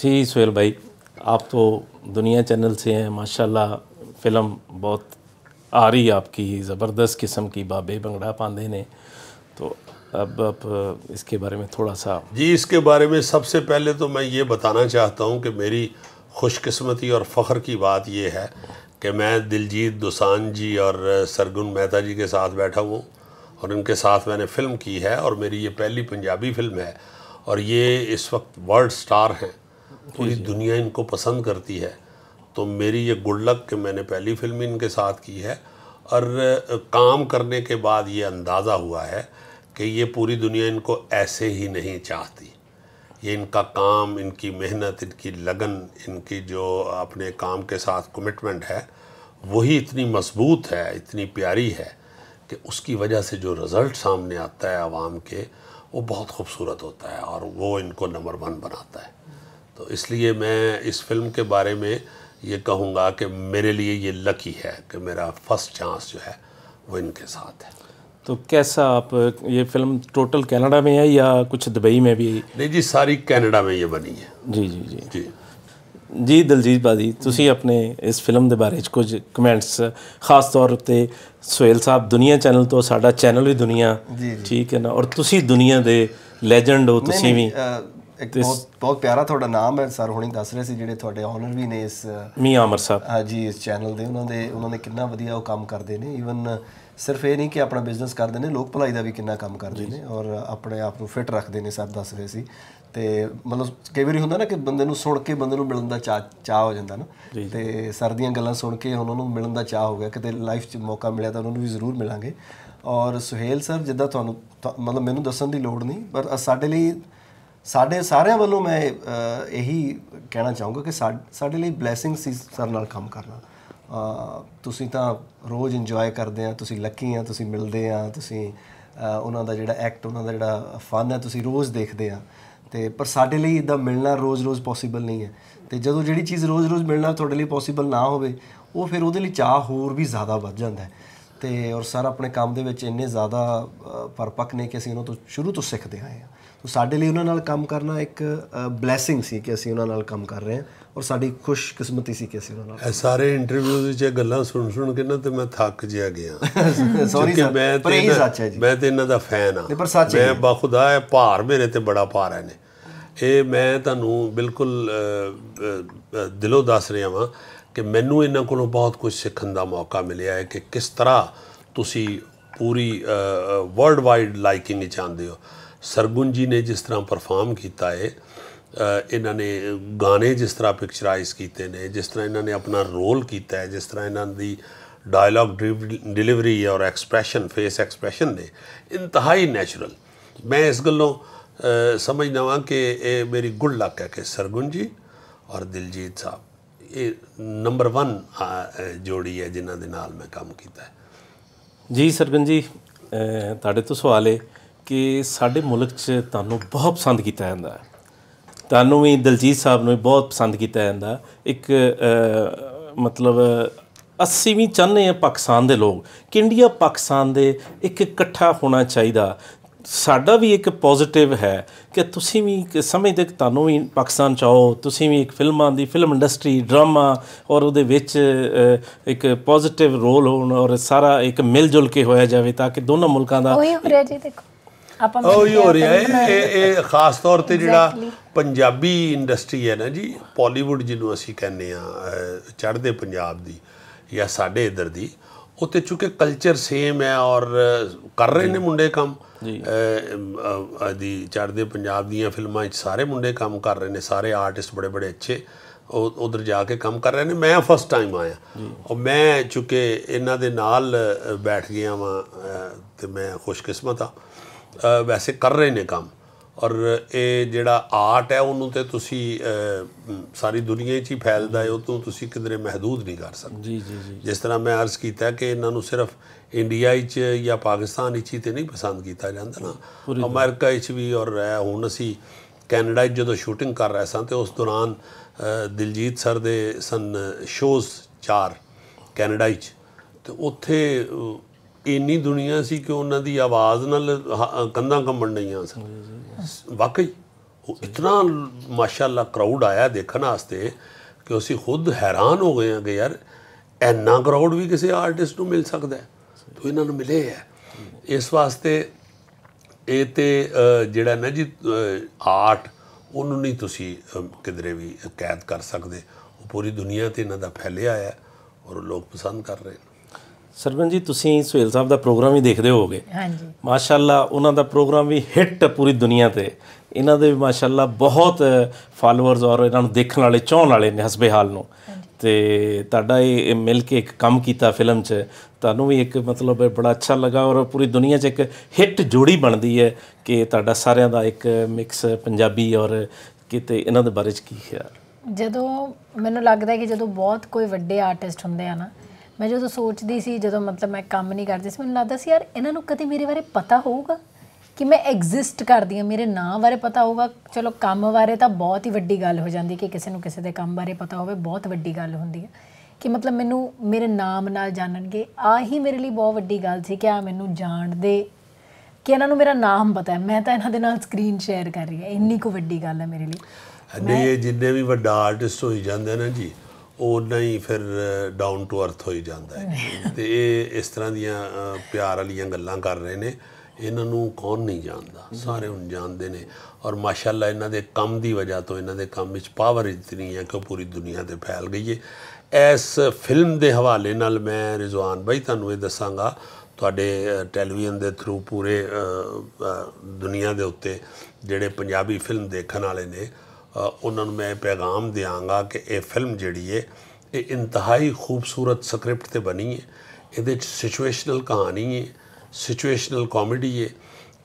जी सुहेल भाई आप तो दुनिया चैनल से हैं माशाल्लाह फिल्म बहुत आ रही आपकी ज़बरदस्त किस्म की बाबे बंगड़ा पांदे ने तो अब आप इसके बारे में थोड़ा सा जी इसके बारे में सबसे पहले तो मैं ये बताना चाहता हूँ कि मेरी खुशकस्मती और फ़ख्र की बात यह है कि मैं दिलजीत दोसान जी और सरगुन मेहता जी के साथ बैठा हूँ और इनके साथ मैंने फ़िल्म की है और मेरी ये पहली पंजाबी फ़िल्म है और ये इस वक्त वर्ल्ड स्टार हैं पूरी दुनिया इनको पसंद करती है तो मेरी ये गुड लक कि मैंने पहली फिल्म इनके साथ की है और काम करने के बाद ये अंदाज़ा हुआ है कि ये पूरी दुनिया इनको ऐसे ही नहीं चाहती ये इनका काम इनकी मेहनत इनकी लगन इनकी जो अपने काम के साथ कमिटमेंट है वही इतनी मजबूत है इतनी प्यारी है कि उसकी वजह से जो रिज़ल्ट सामने आता है आवाम के वो बहुत खूबसूरत होता है और वो इनको नंबर वन बनाता है तो इसलिए मैं इस फिल्म के बारे में ये कहूँगा कि मेरे लिए ये लकी है कि मेरा फर्स्ट चांस जो है वो इनके साथ है तो कैसा आप ये फिल्म टोटल कनाडा में है या कुछ दुबई में भी नहीं जी सारी कनाडा में ये बनी है जी जी जी जी जी दलजीत भाजी ਤੁਸੀਂ अपने इस फिल्म के बारे कुछ कमेंट्स खास तौर पर सुहेल साहब दुनिया चैनल तो साढ़ा चैनल भी दुनिया ठीक है ना और तुसी दुनिया ਦੁਨੀਆ ਦੇ हो ਹੋ भी ਇੱਕ ਬਹੁਤ ਬਹੁਤ ਪਿਆਰਾ ਤੁਹਾਡਾ ਨਾਮ ਹੈ ਸਰ ਹੁਣੇ ਦੱਸ ਰਹੇ ਸੀ ਜਿਹੜੇ ਤੁਹਾਡੇ ਆਨਰ ਵੀ ਨੇ ਇਸ ਮੀਆਂ ਅਮਰ ਸਾਹਿਬ ਹਾਂਜੀ ਇਸ ਚੈਨਲ ਦੇ ਉਹਨਾਂ ਦੇ ਉਹਨਾਂ ਨੇ ਕਿੰਨਾ ਵਧੀਆ ਉਹ ਕੰਮ ਕਰਦੇ ਨੇ ਈਵਨ ਸਿਰਫ ਇਹ ਨਹੀਂ ਕਿ ਆਪਣਾ ਬਿਜ਼ਨਸ ਕਰਦੇ ਨੇ ਲੋਕ ਭਲਾਈ ਦਾ ਵੀ ਕਿੰਨਾ ਕੰਮ ਕਰਦੇ ਨੇ ਔਰ ਆਪਣੇ ਆਪ ਨੂੰ ਫਿਟ ਰੱਖਦੇ ਨੇ ਸਰ ਦੱਸ ਰਹੇ ਸੀ ਤੇ ਮਤਲਬ ਕਈ ਵਾਰੀ ਹੁੰਦਾ ਨਾ ਕਿ ਬੰਦੇ ਨੂੰ ਸੁਣ ਕੇ ਬੰਦੇ ਨੂੰ ਮਿਲਣ ਦਾ ਚਾਹ ਚਾਹ ਹੋ ਜਾਂਦਾ ਨਾ ਤੇ ਸਰ ਦੀਆਂ ਗੱਲਾਂ ਸੁਣ ਕੇ ਉਹਨਾਂ ਨੂੰ ਮਿਲਣ ਦਾ ਚਾਹ ਹੋ ਗਿਆ ਕਿਤੇ ਲਾਈਫ 'ਚ ਮੌਕਾ ਮਿਲਿਆ ਤਾਂ ਉਹਨਾਂ ਨੂੰ ਵੀ ਜ਼ਰੂਰ ਮਿਲਾਂਗੇ ਔਰ ਸੁਹੇਲ ਸਰ ਜਿੱਦਾਂ ਤੁਹਾਨੂੰ ਮਤਲਬ ਮੈਨੂੰ ਦੱਸਣ ਦੀ ਲੋੜ ਨਹੀਂ ਪਰ ਸਾਡੇ ਲਈ ਸਾਡੇ ਸਾਰਿਆਂ ਵੱਲੋਂ ਮੈਂ ਇਹੀ ਕਹਿਣਾ ਚਾਹੂੰਗਾ ਕਿ ਸਾਡੇ ਲਈ ਬਲੇਸਿੰਗ ਸੀ ਸਰ ਨਾਲ ਕੰਮ ਕਰਨਾ ਤੁਸੀਂ ਤਾਂ ਰੋਜ਼ ਇੰਜੋਏ ਕਰਦੇ ਆ ਤੁਸੀਂ ਲੱਕੀ ਆ ਤੁਸੀਂ ਮਿਲਦੇ ਆ ਤੁਸੀਂ ਉਹਨਾਂ ਦਾ ਜਿਹੜਾ ਐਕਟ ਉਹਨਾਂ ਦਾ ਜਿਹੜਾ ਫਨ ਹੈ ਤੁਸੀਂ ਰੋਜ਼ ਦੇਖਦੇ ਆ ਤੇ ਪਰ ਸਾਡੇ ਲਈ ਇਦਾਂ ਮਿਲਣਾ ਰੋਜ਼-ਰੋਜ਼ ਪੋਸੀਬਲ ਨਹੀਂ ਹੈ ਤੇ ਜਦੋਂ ਜਿਹੜੀ ਚੀਜ਼ ਰੋਜ਼-ਰੋਜ਼ ਮਿਲਣਾ ਤੁਹਾਡੇ ਲਈ ਪੋਸੀਬਲ ਨਾ ਹੋਵੇ ਉਹ ਫਿਰ ਉਹਦੇ ਲਈ ਚਾਹ ਹੋਰ ਵੀ ਜ਼ਿਆਦਾ ਵੱਧ ਜਾਂਦਾ ਹੈ ਤੇ ਔਰ ਸਰ ਆਪਣੇ ਕੰਮ ਦੇ ਵਿੱਚ ਇੰਨੇ ਜ਼ਿਆਦਾ ਪਰਪੱਕ ਨੇ ਕਿ ਅਸੀਂ ਉਹਨਾਂ ਤੋਂ ਸ਼ੁਰੂ ਤੋਂ ਸਿੱਖਦੇ ਆਏ ਹਾਂ ਤਾਂ ਸਾਡੇ ਲਈ ਉਹਨਾਂ ਨਾਲ ਕੰਮ ਕਰਨਾ ਇੱਕ ਬਲੇਸਿੰਗ ਸੀ ਕਿ ਅਸੀਂ ਉਹਨਾਂ ਨਾਲ ਕੰਮ ਕਰ ਰਹੇ ਹਾਂ ਔਰ ਸਾਡੀ ਖੁਸ਼ਕਿਸਮਤੀ ਸੀ ਕਿ ਅਸੀਂ ਉਹਨਾਂ ਨਾਲ ਸਾਰੇ ਇੰਟਰਵਿਊਜ਼ ਵਿੱਚ ਇਹ ਗੱਲਾਂ ਸੁਣ ਸੁਣ ਕੇ ਨਾ ਤੇ ਮੈਂ ਥੱਕ ਜਿਆ ਗਿਆ ਸੌਰੀ ਸਰ ਪਰ ਇਹ ਸੱਚ ਹੈ ਜੀ ਮੈਂ ਤੇ ਇਹਨਾਂ ਦਾ ਫੈਨ ਆ ਮੈਂ ਬਖੁਦਾ ਹੈ ਭਾਰ ਮੇਰੇ ਤੇ ਬੜਾ ਭਾਰ ਹੈ ਨੇ ਇਹ ਮੈਂ ਤੁਹਾਨੂੰ ਬਿਲਕੁਲ ਦਿਲੋਂ ਦੱਸ ਰਿਹਾ ਹਾਂ ਕਿ ਮੈਨੂੰ ਇਹਨਾਂ ਕੋਲੋਂ ਬਹੁਤ ਕੁਝ ਸਿੱਖਣ ਦਾ ਮੌਕਾ ਮਿਲਿਆ ਹੈ ਕਿ ਕਿਸ ਤਰ੍ਹਾਂ ਤੁਸੀਂ ਪੂਰੀ ਵਰਲਡ ਵਾਈਡ ਲਾਈਕਿੰਗ ਚਾਹੁੰਦੇ ਹੋ ਸਰਗੁਣ ਜੀ ਨੇ ਜਿਸ ਤਰ੍ਹਾਂ ਪਰਫਾਰਮ ਕੀਤਾ ਹੈ ਇਹਨਾਂ ਨੇ ਗਾਣੇ ਜਿਸ ਤਰ੍ਹਾਂ ਪਿਕਚਰਾਈਜ਼ ਕੀਤੇ ਨੇ ਜਿਸ ਤਰ੍ਹਾਂ ਇਹਨਾਂ ਨੇ ਆਪਣਾ ਰੋਲ ਕੀਤਾ ਹੈ ਜਿਸ ਤਰ੍ਹਾਂ ਇਹਨਾਂ ਦੀ ਡਾਇਲੌਗ ਡਿਲੀਵਰੀ ਔਰ ਐਕਸਪ੍ਰੈਸ਼ਨ ਫੇਸ ਐਕਸਪ੍ਰੈਸ਼ਨ ਨੇ ਇੰਤਹਾਈ ਨੇਚਰਲ ਮੈਂ ਇਸ ਗੱਲੋਂ ਸਮਝਦਾ ਹਾਂ ਕਿ ਇਹ ਮੇਰੀ ਗੁੱਡ ਲੱਕ ਹੈ ਕਿ ਸਰਗੁਣ ਜੀ ਔਰ ਦਿਲਜੀਤ ਸਾਹਿਬ ਇਹ ਨੰਬਰ 1 ਜੋੜੀ ਹੈ ਜਿਨ੍ਹਾਂ ਦੇ ਨਾਲ ਮੈਂ ਕੰਮ ਕੀਤਾ ਹੈ ਜੀ ਸਰਗੁਣ ਜੀ ਤੁਹਾਡੇ ਤੋਂ ਸਵਾਲ ਹੈ ਕਿ ਸਾਡੇ ਮੁਲਕ 'ਚ ਤੁਹਾਨੂੰ ਬਹੁਤ ਪਸੰਦ ਕੀਤਾ ਜਾਂਦਾ ਹੈ ਤੁਹਾਨੂੰ ਵੀ ਦਲਜੀਤ ਸਾਹਿਬ ਨੂੰ ਬਹੁਤ ਪਸੰਦ ਕੀਤਾ ਜਾਂਦਾ ਇੱਕ ਮਤਲਬ ਅਸੀਂ ਵੀ ਚਾਹੁੰਦੇ ਆ ਪਾਕਿਸਤਾਨ ਦੇ ਲੋਕ ਕਿ ਇੰਡੀਆ ਪਾਕਿਸਤਾਨ ਦੇ ਇੱਕ ਇਕੱਠਾ ਹੋਣਾ ਚਾਹੀਦਾ ਸਾਡਾ ਵੀ ਇੱਕ ਪੋਜ਼ਿਟਿਵ ਹੈ ਕਿ ਤੁਸੀਂ ਵੀ ਸਮਝਦੇ ਕਿ ਤੁਹਾਨੂੰ ਵੀ ਪਾਕਿਸਤਾਨ ਚਾਹੋ ਤੁਸੀਂ ਵੀ ਇੱਕ ਫਿਲਮਾਂ ਦੀ ਫਿਲਮ ਇੰਡਸਟਰੀ ਡਰਾਮਾ ਔਰ ਉਹਦੇ ਵਿੱਚ ਇੱਕ ਪੋਜ਼ਿਟਿਵ ਰੋਲ ਹੋਣ ਔਰ ਸਾਰਾ ਇੱਕ ਮਿਲ ਜੁਲ ਕੇ ਹੋਇਆ ਜਾਵੇ ਤਾਂ ਕਿ ਦੋਨੋਂ ਮੁਲਕਾਂ ਦਾ ਉਹੀ ਹੋ ਰਿਹਾ ਜੀ ਦੇਖੋ ਆਪਾਂ ਉਹ ਹੀ ਹੋ ਰਿਹਾ ਹੈ ਇਹ ਇਹ ਖਾਸ ਤੌਰ ਤੇ ਜਿਹੜਾ ਪੰਜਾਬੀ ਇੰਡਸਟਰੀ ਹੈ ਨਾ ਜੀ ਪਾਲੀਵੁੱਡ ਜਿਹਨੂੰ ਅਸੀਂ ਕਹਿੰਦੇ ਆ ਚੜ੍ਹਦੇ ਪੰਜਾਬ ਦੀ ਜਾਂ ਸਾਡੇ ਇਧਰ ਦੀ ਉੱਤੇ ਚੁੱਕੇ ਕਲਚਰ ਸੇਮ ਹੈ ਔਰ ਕਰ ਰਹੇ ਨੇ ਮੁੰਡੇ ਕੰਮ ਜੀ ਦੀ ਚੜ੍ਹਦੇ ਪੰਜਾਬ ਦੀਆਂ ਫਿਲਮਾਂ 'ਚ ਸਾਰੇ ਮੁੰਡੇ ਕੰਮ ਕਰ ਰਹੇ ਨੇ ਸਾਰੇ ਆਰਟਿਸਟ ਬੜੇ ਬੜੇ ਅੱਛੇ ਉਧਰ ਜਾ ਕੇ ਕੰਮ ਕਰ ਰਹੇ ਨੇ ਮੈਂ ਫਸਟ ਟਾਈਮ ਆਇਆ ਔਰ ਮੈਂ ਚੁੱਕੇ ਇਹਨਾਂ ਦੇ ਨਾਲ ਬੈਠ ਗਿਆ ਵਾਂ ਤੇ ਮੈਂ ਖੁਸ਼ਕਿਸਮਤ ਆ ਵੈਸੇ ਕਰ ਰਹੇ ਨੇ ਕੰਮ ਔਰ ਇਹ ਜਿਹੜਾ ਆਰਟ ਹੈ ਉਹਨੂੰ ਤੇ ਤੁਸੀਂ ਸਾਰੀ ਦੁਨੀਆ 'ਚ ਹੀ ਫੈਲਦਾ ਹੈ ਉਹ ਤੋਂ ਤੁਸੀਂ ਕਿਦਰੇ ਮਹਦੂਦ ਨਹੀਂ ਕਰ ਸਕਦੇ ਜੀ ਜੀ ਜੀ ਜਿਸ ਤਰ੍ਹਾਂ ਮੈਂ ਅਰਜ਼ ਕੀਤਾ ਕਿ ਇਹਨਾਂ ਨੂੰ ਸਿਰਫ ਇੰਡੀਆ 'ਚ ਜਾਂ ਪਾਕਿਸਤਾਨ 'ਚ ਹੀ ਤੇ ਨਹੀਂ ਪਸੰਦ ਕੀਤਾ ਜਾਂਦਾ ਨਾ ਅਮਰੀਕਾ 'ਚ ਵੀ ਔਰ ਹੁਣ ਅਸੀਂ ਕੈਨੇਡਾ 'ਚ ਜਦੋਂ ਸ਼ੂਟਿੰਗ ਕਰ ਰਹੇ ਸਾਂ ਤੇ ਉਸ ਦੌਰਾਨ ਦਿਲਜੀਤ ਸਰ ਦੇ ਸਨ ਸ਼ੋਜ਼ ਚਾਰ ਕੈਨੇਡਾ 'ਚ ਤੇ ਉੱਥੇ ਇੰਨੀ ਦੁਨੀਆ ਸੀ ਕਿ ਉਹਨਾਂ ਦੀ ਆਵਾਜ਼ ਨਾਲ ਕੰਧਾਂ ਕੰਬਣ ਲਈਆਂ ਸਨ ਵਾਕਈ ਇਤਨਾ ਮਾਸ਼ਾਅੱਲਾ ਕਰਾਊਡ ਆਇਆ ਦੇਖਣ ਵਾਸਤੇ ਕਿ ਅਸੀਂ ਖੁਦ ਹੈਰਾਨ ਹੋ ਗਏ ਆ ਕਿ ਯਾਰ ਇੰਨਾ ਕਰਾਊਡ ਵੀ ਕਿਸੇ ਆਰਟਿਸਟ ਨੂੰ ਮਿਲ ਸਕਦਾ ਹੈ ਤੋ ਇਹਨਾਂ ਨੂੰ ਮਿਲੇ ਹੈ ਇਸ ਵਾਸਤੇ ਇਹ ਤੇ ਜਿਹੜਾ ਨਾ ਜੀ ਆਰਟ ਉਹਨੂੰ ਨਹੀਂ ਤੁਸੀਂ ਕਿਧਰੇ ਵੀ ਕੈਦ ਕਰ ਸਕਦੇ ਉਹ ਪੂਰੀ ਦੁਨੀਆ ਤੇ ਇਹਨਾਂ ਦਾ ਫੈਲਿਆ ਆ ਔਰ ਲੋਕ ਪਸੰਦ ਕਰ ਰਹੇ ਸਰਵਨ ਜੀ ਤੁਸੀਂ ਸੁਹੇਲ ਸਾਹਿਬ ਦਾ ਪ੍ਰੋਗਰਾਮ ਹੀ ਦੇਖਦੇ ਹੋਗੇ ਹਾਂਜੀ ਮਾਸ਼ਾਅੱਲਾ ਉਹਨਾਂ ਦਾ ਪ੍ਰੋਗਰਾਮ ਵੀ ਹਿੱਟ ਪੂਰੀ ਦੁਨੀਆ ਤੇ ਇਹਨਾਂ ਦੇ ਵੀ ਮਾਸ਼ਾਅੱਲਾ ਬਹੁਤ ਫਾਲੋਅਰਸ ਔਰ ਇਹਨਾਂ ਨੂੰ ਦੇਖਣ ਵਾਲੇ ਚਾਹਣ ਵਾਲੇ ਨੇ ਹਸਬੇ ਹਾਲ ਨੂੰ ਤੇ ਤੁਹਾਡਾ ਇਹ ਮਿਲ ਕੇ ਇੱਕ ਕੰਮ ਕੀਤਾ ਫਿਲਮ 'ਚ ਤੁਹਾਨੂੰ ਵੀ ਇੱਕ ਮਤਲਬ ਬੜਾ ਅੱਛਾ ਲੱਗਾ ਔਰ ਪੂਰੀ ਦੁਨੀਆ 'ਚ ਇੱਕ ਹਿੱਟ ਜੋੜੀ ਬਣਦੀ ਹੈ ਕਿ ਤੁਹਾਡਾ ਸਾਰਿਆਂ ਦਾ ਇੱਕ ਮਿਕਸ ਪੰਜਾਬੀ ਔਰ ਕਿਤੇ ਇਹਨਾਂ ਦੇ ਬਾਰੇ 'ਚ ਕੀ ਖਿਆਲ ਜਦੋਂ ਮੈਨੂੰ ਲੱਗਦਾ ਕਿ ਜਦੋਂ ਬਹੁਤ ਕੋਈ ਵੱਡੇ ਆਰਟਿਸਟ ਹੁੰਦੇ ਆ ਨਾ ਮੈਂ ਜਦੋਂ ਸੋਚਦੀ ਸੀ ਜਦੋਂ ਮਤਲਬ ਮੈਂ ਕੰਮ ਨਹੀਂ ਕਰਦੀ ਸੀ ਮੈਨੂੰ ਲੱਗਦਾ ਸੀ ਯਾਰ ਇਹਨਾਂ ਨੂੰ ਕਦੇ ਮੇਰੇ ਬਾਰੇ ਪਤਾ ਹੋਊਗਾ ਕਿ ਮੈਂ ਐਗਜ਼ਿਸਟ ਕਰਦੀ ਆ ਮੇਰੇ ਨਾਂ ਬਾਰੇ ਪਤਾ ਹੋਊਗਾ ਚਲੋ ਕੰਮ ਬਾਰੇ ਤਾਂ ਬਹੁਤ ਹੀ ਵੱਡੀ ਗੱਲ ਹੋ ਜਾਂਦੀ ਕਿ ਕਿਸੇ ਨੂੰ ਕਿਸੇ ਦੇ ਕੰਮ ਬਾਰੇ ਪਤਾ ਹੋਵੇ ਬਹੁਤ ਵੱਡੀ ਗੱਲ ਹੁੰਦੀ ਹੈ ਕਿ ਮਤਲਬ ਮੈਨੂੰ ਮੇਰੇ ਨਾਮ ਨਾਲ ਜਾਣਨਗੇ ਆ ਹੀ ਮੇਰੇ ਲਈ ਬਹੁਤ ਵੱਡੀ ਗੱਲ ਸੀ ਕਿ ਆ ਮੈਨੂੰ ਜਾਣਦੇ ਕਿ ਇਹਨਾਂ ਨੂੰ ਮੇਰਾ ਨਾਮ ਪਤਾ ਹੈ ਮੈਂ ਤਾਂ ਇਹਨਾਂ ਦੇ ਨਾਲ ਸਕਰੀਨ ਸ਼ੇਅਰ ਕਰ ਰਹੀ ਹਾਂ ਇੰਨੀ ਕੋ ਵੱਡੀ ਗੱਲ ਹੈ ਮੇਰੇ ਲਈ ਨਹੀਂ ਇਹ ਜਿੰਨੇ ਵੀ ਵੱਡਾ ਆਰਟਿਸਟ ਹੋਈ ਜਾਂਦੇ ਨੇ ਜੀ ਉਹ ਹੀ ਫਿਰ ਡਾਊਨ ਟੂ ਅਰਥ ਹੋਈ ਜਾਂਦਾ ਹੈ ਤੇ ਇਹ ਇਸ ਤਰ੍ਹਾਂ ਦੀਆਂ ਪਿਆਰ ਵਾਲੀਆਂ ਗੱਲਾਂ ਕਰ ਰਹੇ ਨੇ ਇਹਨਾਂ ਨੂੰ ਕੌਣ ਨਹੀਂ ਜਾਣਦਾ ਸਾਰੇ ਹੁਣ ਜਾਣਦੇ ਨੇ ਔਰ ਮਾਸ਼ਾਅੱਲਾ ਇਹਨਾਂ ਦੇ ਕੰਮ ਦੀ ਵਜ੍ਹਾ ਤੋਂ ਇਹਨਾਂ ਦੇ ਕੰਮ ਵਿੱਚ ਪਾਵਰ ਇਤਨੀ ਹੈ ਕਿ ਪੂਰੀ ਦੁਨੀਆ ਤੇ ਫੈਲ ਗਈ ਹੈ ਇਸ ਫਿਲਮ ਦੇ ਹਵਾਲੇ ਨਾਲ ਮੈਂ ਰਿਜ਼ਵਾਨ ਭਾਈ ਤੁਹਾਨੂੰ ਇਹ ਦੱਸਾਂਗਾ ਤੁਹਾਡੇ ਟੈਲੀਵਿਜ਼ਨ ਦੇ ਥਰੂ ਪੂਰੇ ਦੁਨੀਆ ਦੇ ਉੱਤੇ ਜਿਹੜੇ ਪੰਜਾਬੀ ਫਿਲਮ ਦੇਖਣ ਵਾਲੇ ਨੇ ਉਹਨਾਂ ਨੂੰ ਮੈਂ ਪੈਗਾਮ ਦਿਆਂਗਾ ਕਿ ਇਹ ਫਿਲਮ ਜਿਹੜੀ ਹੈ ਇਹ ਇੰਤਹਾਈ ਖੂਬਸੂਰਤ ਸਕ੍ਰਿਪਟ ਤੇ ਬਣੀ ਹੈ ਇਹਦੇ ਵਿੱਚ ਸਿਚੁਏਸ਼ਨਲ ਕਹਾਣੀ ਹੈ ਸਿਚੁਏਸ਼ਨਲ ਕਾਮੇਡੀ ਹੈ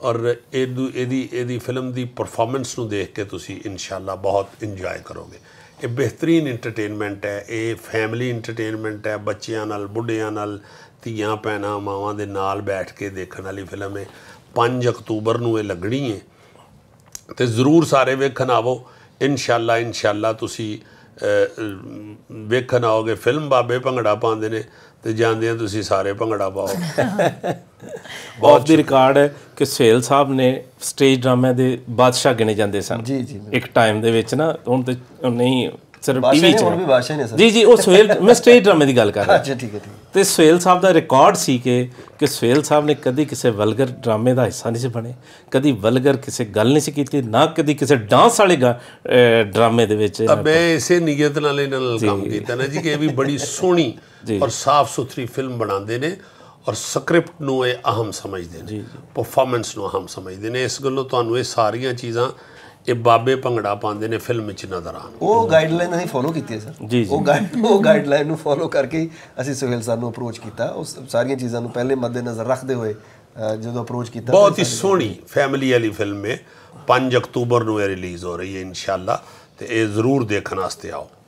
ਔਰ ਇਹਦੀ ਇਹਦੀ ਫਿਲਮ ਦੀ ਪਰਫਾਰਮੈਂਸ ਨੂੰ ਦੇਖ ਕੇ ਤੁਸੀਂ ਇਨਸ਼ਾਅੱਲਾ ਬਹੁਤ ਇੰਜੋਏ ਕਰੋਗੇ ਇਹ ਬਿਹਤਰੀਨ ਐਂਟਰਟੇਨਮੈਂਟ ਹੈ ਇਹ ਫੈਮਿਲੀ ਐਂਟਰਟੇਨਮੈਂਟ ਹੈ ਬੱਚਿਆਂ ਨਾਲ ਬੁੱਢਿਆਂ ਨਾਲ ਧੀਆਂ ਪੈਣਾ ਮਾਵਾਂ ਦੇ ਨਾਲ ਬੈਠ ਕੇ ਦੇਖਣ ਵਾਲੀ ਫਿਲਮ ਹੈ 5 ਅਕਤੂਬਰ ਨੂੰ ਇਹ ਲੱਗਣੀ ਹੈ ਤੇ ਜ਼ਰੂਰ ਸਾਰੇ ਵੇਖਣ ਆਵੋ ਇਨਸ਼ਾਅੱਲਾ ਇਨਸ਼ਾਅੱਲਾ ਤੁਸੀਂ ਵੇਖਣ ਆਓਗੇ ਫਿਲਮ ਬਾਬੇ ਭੰਗੜਾ ਪਾਉਂਦੇ ਨੇ ਤੇ ਜਾਂਦੇ ਆ ਤੁਸੀਂ ਸਾਰੇ ਭੰਗੜਾ ਪਾਓ ਬਹੁਤ ਦੀ ਰਿਕਾਰਡ ਹੈ ਕਿ ਸੇਲ ਸਾਹਿਬ ਨੇ ਸਟੇਜ ਡਰਾਮੇ ਦੇ ਬਾਦਸ਼ਾਹ ਗਿਣੇ ਜਾਂਦੇ ਸਨ ਜੀ ਜੀ ਇੱਕ ਟਾਈਮ ਦੇ ਵਿੱਚ ਨਾ ਹੁਣ ਤੇ ਨਹੀਂ ਸਰ ਟੀਵੀ 'ਚ ਹੁਣ ਵੀ ਬਾਦਸ਼ਾਹ ਨੇ ਸਰ ਜੀ ਜੀ ਉਹ ਸੁਹੇਲ ਮੈਂ ਸਟੇਜ ਡਰਾਮੇ ਦੀ ਗੱਲ ਕਰ ਰਿਹਾ ਅੱਛਾ ਠੀਕ ਹੈ ਠੀਕ ਤੇ ਸੁਹੇਲ ਸਾਹਿਬ ਦਾ ਰਿਕਾਰਡ ਸੀ ਕਿ ਕਿ ਸੁਹੇਲ ਸਾਹਿਬ ਨੇ ਕਦੀ ਕਿਸੇ ਵਲਗਰ ਡਰਾਮੇ ਦਾ ਹਿੱਸਾ ਨਹੀਂ ਸੀ ਬਣੇ ਕਦੀ ਵਲਗਰ ਕਿਸੇ ਗੱਲ ਨਹੀਂ ਸੀ ਕੀਤੀ ਨਾ ਕਦੀ ਕਿਸੇ ਡਾਂਸ ਵਾਲੇ ਡਰਾਮੇ ਦੇ ਵਿੱਚ ਅਬੇ ਇਸੇ ਨੀਅਤ ਨਾਲ ਇਹਨਾਂ ਨਾਲ ਕੰਮ ਕੀਤਾ ਨਾ ਜੀ ਕਿ ਇਹ ਵੀ ਬੜੀ ਸੋਹਣੀ ਔਰ ਸਾਫ਼ ਸੁਥਰੀ ਫਿਲਮ ਬਣਾਉਂਦੇ ਨੇ ਔਰ ਸਕ੍ਰਿਪਟ ਨੂੰ ਇਹ ਅਹਮ ਸਮਝਦੇ ਨੇ ਪਰਫਾਰਮੈਂਸ ਨੂੰ ਅਹਮ ਸਮਝਦੇ ਨੇ ਇਸ ਗੱਲੋਂ ਤੁਹਾਨੂੰ ਇਹ ਸਾਰੀਆਂ ਚੀਜ਼ਾਂ ਇਹ ਬਾਬੇ ਭੰਗੜਾ ਪਾਉਂਦੇ ਨੇ ਫਿਲਮ ਵਿੱਚ ਨਜ਼ਰ ਆਣ ਉਹ ਗਾਈਡਲਾਈਨ ਅਸੀਂ ਫੋਲੋ ਕੀਤੀ ਸਰ ਉਹ ਗਾਈਡ ਉਹ ਗਾਈਡਲਾਈਨ ਨੂੰ ਫੋਲੋ ਕਰਕੇ ਅਸੀਂ ਸੁਹੇਲ ਸਰ ਨੂੰ ਅਪਰੋਚ ਕੀਤਾ ਉਸ ਸਾਰੀਆਂ ਚੀਜ਼ਾਂ ਨੂੰ ਪਹਿਲੇ ਮੱਦੇ ਨਜ਼ਰ ਰੱਖਦੇ ਹੋਏ ਜਦੋਂ ਅਪਰੋਚ ਕੀਤਾ ਬਹੁਤ ਹੀ ਸੋਹਣੀ ਫੈਮਿਲੀ ਵਾਲੀ ਫਿਲਮ ਹੈ 5 ਅਕਤੂਬਰ ਨੂੰ ਇਹ ਰਿਲੀਜ਼ ਹੋ ਰਹੀ ਹੈ ਇਨਸ਼ਾਅੱਲਾ ਤੇ ਇਹ ਜ਼ਰੂਰ ਦੇਖਣ ਵਾਸਤੇ ਆਓ